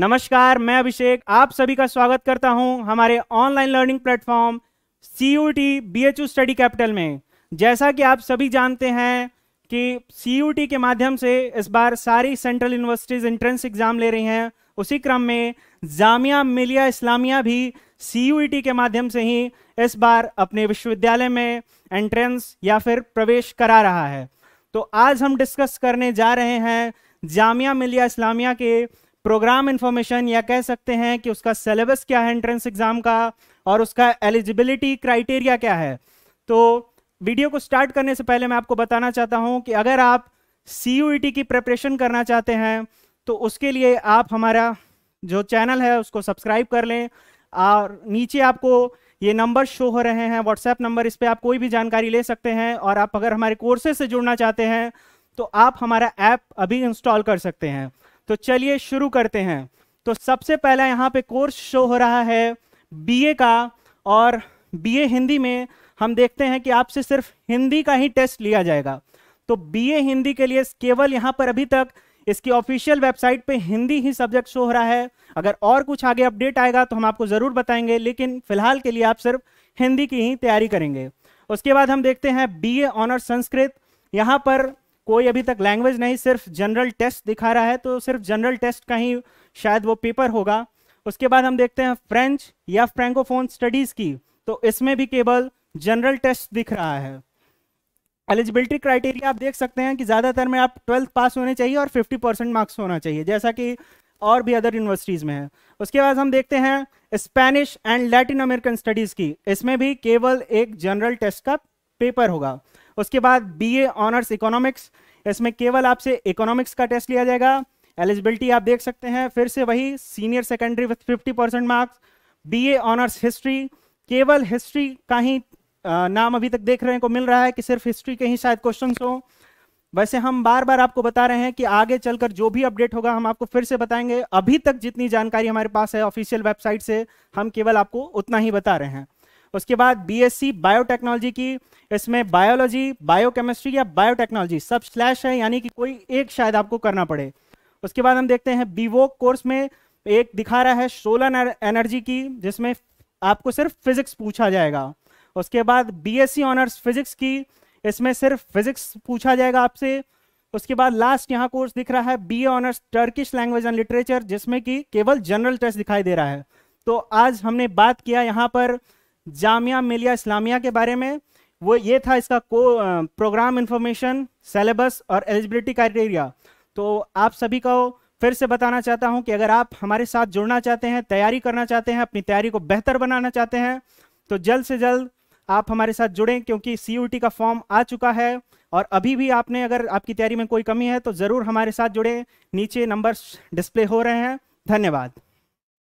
नमस्कार मैं अभिषेक आप सभी का स्वागत करता हूं हमारे online learning platform C U T B H U study capital में जैसा कि आप सभी जानते हैं कि सी यू टी के माध्यम से इस बार सारी सेंट्रल यूनिवर्सिटीज़ एंट्रेंस एग्ज़ाम ले रही हैं उसी क्रम में जामिया मिलिया इस्लामिया भी सी यू टी के माध्यम से ही इस बार अपने विश्वविद्यालय में एंट्रेंस या फिर प्रवेश करा रहा है तो आज हम डिस्कस करने जा रहे हैं जामिया मिलिया इस्लामिया के प्रोग्राम इन्फॉर्मेशन या कह सकते हैं कि उसका सिलेबस क्या है एंट्रेंस एग्जाम का और उसका एलिजिबिलिटी क्राइटेरिया क्या है तो वीडियो को स्टार्ट करने से पहले मैं आपको बताना चाहता हूं कि अगर आप सी e की प्रिपरेशन करना चाहते हैं तो उसके लिए आप हमारा जो चैनल है उसको सब्सक्राइब कर लें और नीचे आपको ये नंबर शो हो रहे हैं व्हाट्सएप नंबर इस पर आप कोई भी जानकारी ले सकते हैं और आप अगर हमारे कोर्सेज से जुड़ना चाहते हैं तो आप हमारा ऐप अभी इंस्टॉल कर सकते हैं तो चलिए शुरू करते हैं तो सबसे पहला यहाँ पे कोर्स शो हो रहा है बीए का और बीए हिंदी में हम देखते हैं कि आपसे सिर्फ हिंदी का ही टेस्ट लिया जाएगा तो बीए हिंदी के लिए केवल यहाँ पर अभी तक इसकी ऑफिशियल वेबसाइट पे हिंदी ही सब्जेक्ट शो हो रहा है अगर और कुछ आगे अपडेट आएगा तो हम आपको ज़रूर बताएंगे लेकिन फिलहाल के लिए आप सिर्फ हिंदी की ही तैयारी करेंगे उसके बाद हम देखते हैं ए ऑनर्स संस्कृत यहाँ पर कोई अभी तक लैंग्वेज नहीं सिर्फ जनरल टेस्ट दिखा रहा है तो सिर्फ जनरल टेस्ट का ही शायद वो पेपर होगा उसके बाद हम देखते हैं फ्रेंच या फ्रेंकोफोन स्टडीज़ की तो इसमें भी केवल जनरल टेस्ट दिख रहा है एलिजिबिलिटी क्राइटेरिया आप देख सकते हैं कि ज़्यादातर में आप ट्वेल्थ पास होने चाहिए और 50 परसेंट मार्क्स होना चाहिए जैसा कि और भी अदर यूनिवर्सिटीज़ में है उसके बाद हम देखते हैं Spanish and Latin American studies की इसमें भी केवल एक जनरल टेस्ट का पेपर होगा उसके बाद ए ऑनर्स इकोनॉमिक्स इसमें केवल आपसे इकोनॉमिक्स का टेस्ट लिया जाएगा एलिजिबिलिटी आप देख सकते हैं फिर से वही senior secondary with fifty percent marks B honours history केवल हिस्ट्री का ही नाम अभी तक देख रहे को मिल रहा है कि सिर्फ हिस्ट्री के ही शायद क्वेश्चन हो वैसे हम बार बार आपको बता रहे हैं कि आगे चलकर जो भी अपडेट होगा हम आपको फिर से बताएंगे अभी तक जितनी जानकारी हमारे पास है ऑफिशियल वेबसाइट से हम केवल आपको उतना ही बता रहे हैं उसके बाद बीएससी बायोटेक्नोलॉजी की इसमें बायोलॉजी बायोकेमिस्ट्री या बायोटेक्नोलॉजी सब स्लैश है यानी कि कोई एक शायद आपको करना पड़े उसके बाद हम देखते हैं वो कोर्स में एक दिखा रहा है सोलर एनर्जी की जिसमें आपको सिर्फ फिजिक्स पूछा जाएगा उसके बाद बीएससी ऑनर्स फिजिक्स की इसमें सिर्फ फिजिक्स पूछा जाएगा आपसे उसके बाद लास्ट यहाँ कोर्स दिख रहा है B honours Turkish language and literature जिसमें कि केवल जनरल टेस्ट दिखाई दे रहा है तो आज हमने बात किया यहाँ पर जामिया मिलिया इस्लामिया के बारे में वो ये था इसका को प्रोग्राम इन्फॉर्मेशन सेलेबस और एलिजिबिलिटी क्राइटेरिया तो आप सभी को फिर से बताना चाहता हूं कि अगर आप हमारे साथ जुड़ना चाहते हैं तैयारी करना चाहते हैं अपनी तैयारी को बेहतर बनाना चाहते हैं तो जल्द से जल्द आप हमारे साथ जुड़ें क्योंकि सी का फॉर्म आ चुका है और अभी भी आपने अगर आपकी तैयारी में कोई कमी है तो ज़रूर हमारे साथ जुड़ें नीचे नंबर्स डिस्प्ले हो रहे हैं धन्यवाद